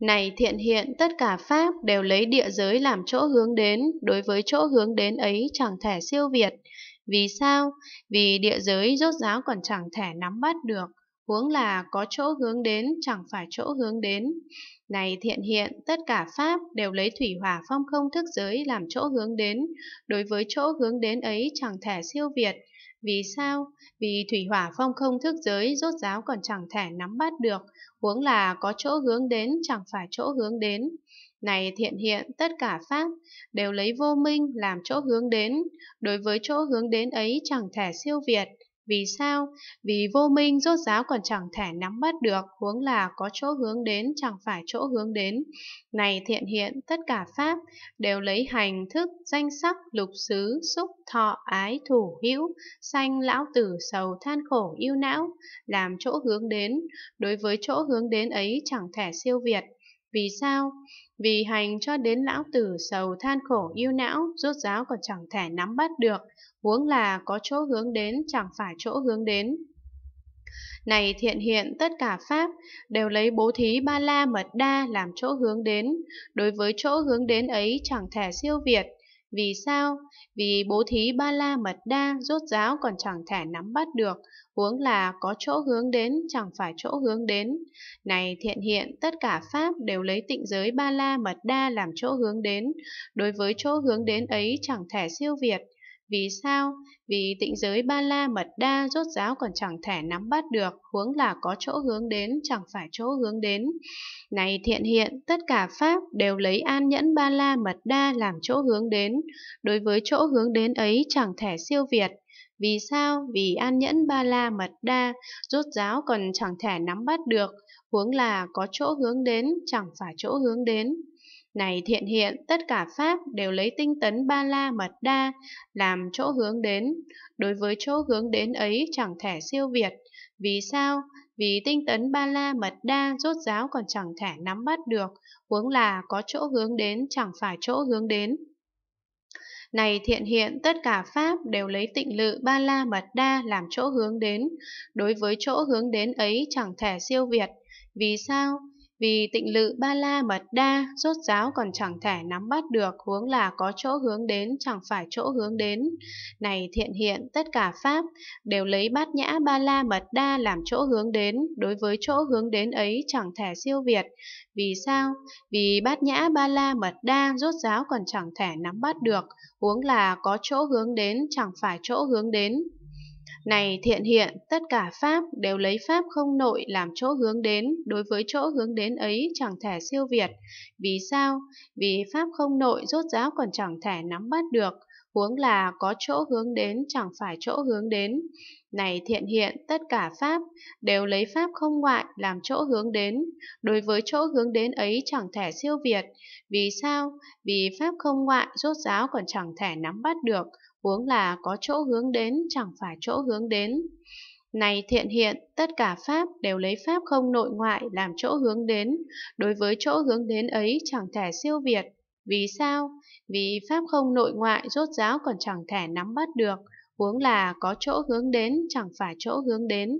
Này thiện hiện, tất cả Pháp đều lấy địa giới làm chỗ hướng đến, đối với chỗ hướng đến ấy chẳng thể siêu việt. Vì sao? Vì địa giới rốt ráo còn chẳng thể nắm bắt được, huống là có chỗ hướng đến chẳng phải chỗ hướng đến. Này thiện hiện, tất cả Pháp đều lấy thủy hỏa phong không thức giới làm chỗ hướng đến, đối với chỗ hướng đến ấy chẳng thể siêu việt. Vì sao? Vì thủy hỏa phong không thức giới rốt ráo còn chẳng thể nắm bắt được, huống là có chỗ hướng đến chẳng phải chỗ hướng đến. Này thiện hiện tất cả pháp đều lấy vô minh làm chỗ hướng đến, đối với chỗ hướng đến ấy chẳng thể siêu việt, vì sao? Vì vô minh rốt ráo còn chẳng thể nắm bắt được, huống là có chỗ hướng đến chẳng phải chỗ hướng đến. Này thiện hiện, tất cả pháp đều lấy hành thức, danh sắc, lục xứ, xúc, thọ, ái, thủ, hữu, sanh, lão tử, sầu, than khổ, yêu não, làm chỗ hướng đến. Đối với chỗ hướng đến ấy chẳng thể siêu việt. Vì sao? Vì hành cho đến lão tử sầu than khổ yêu não, rốt ráo còn chẳng thể nắm bắt được, huống là có chỗ hướng đến chẳng phải chỗ hướng đến. Này thiện hiện tất cả Pháp đều lấy bố thí ba la mật đa làm chỗ hướng đến, đối với chỗ hướng đến ấy chẳng thể siêu việt, vì sao? Vì bố thí ba la mật đa rốt ráo còn chẳng thể nắm bắt được, huống là có chỗ hướng đến chẳng phải chỗ hướng đến. Này thiện hiện, tất cả Pháp đều lấy tịnh giới ba la mật đa làm chỗ hướng đến, đối với chỗ hướng đến ấy chẳng thể siêu việt. Vì sao? Vì tịnh giới ba la mật đa rốt ráo còn chẳng thể nắm bắt được, huống là có chỗ hướng đến, chẳng phải chỗ hướng đến. Này thiện hiện, tất cả Pháp đều lấy an nhẫn ba la mật đa làm chỗ hướng đến. Đối với chỗ hướng đến ấy chẳng thể siêu việt. Vì sao? Vì an nhẫn ba la mật đa, rốt ráo còn chẳng thể nắm bắt được, huống là có chỗ hướng đến, chẳng phải chỗ hướng đến. Này thiện hiện, tất cả Pháp đều lấy tinh tấn ba la mật đa, làm chỗ hướng đến. Đối với chỗ hướng đến ấy chẳng thể siêu việt. Vì sao? Vì tinh tấn ba la mật đa rốt giáo còn chẳng thể nắm bắt được, huống là có chỗ hướng đến chẳng phải chỗ hướng đến. Này thiện hiện, tất cả Pháp đều lấy tịnh lự ba la mật đa làm chỗ hướng đến. Đối với chỗ hướng đến ấy chẳng thể siêu việt. Vì sao? vì tịnh lự ba la mật đa rốt giáo còn chẳng thể nắm bắt được hướng là có chỗ hướng đến chẳng phải chỗ hướng đến này thiện hiện tất cả pháp đều lấy bát nhã ba la mật đa làm chỗ hướng đến đối với chỗ hướng đến ấy chẳng thể siêu việt vì sao vì bát nhã ba la mật đa rốt giáo còn chẳng thể nắm bắt được huống là có chỗ hướng đến chẳng phải chỗ hướng đến này thiện hiện, tất cả pháp đều lấy pháp không nội làm chỗ hướng đến, đối với chỗ hướng đến ấy chẳng thể siêu việt. Vì sao? Vì pháp không nội rốt ráo còn chẳng thể nắm bắt được, huống là có chỗ hướng đến chẳng phải chỗ hướng đến. Này thiện hiện, tất cả pháp đều lấy pháp không ngoại làm chỗ hướng đến, đối với chỗ hướng đến ấy chẳng thể siêu việt. Vì sao? Vì pháp không ngoại rốt ráo còn chẳng thể nắm bắt được, huống là có chỗ hướng đến chẳng phải chỗ hướng đến. Này thiện hiện, tất cả Pháp đều lấy Pháp không nội ngoại làm chỗ hướng đến, đối với chỗ hướng đến ấy chẳng thể siêu việt. Vì sao? Vì Pháp không nội ngoại rốt ráo còn chẳng thể nắm bắt được, huống là có chỗ hướng đến chẳng phải chỗ hướng đến.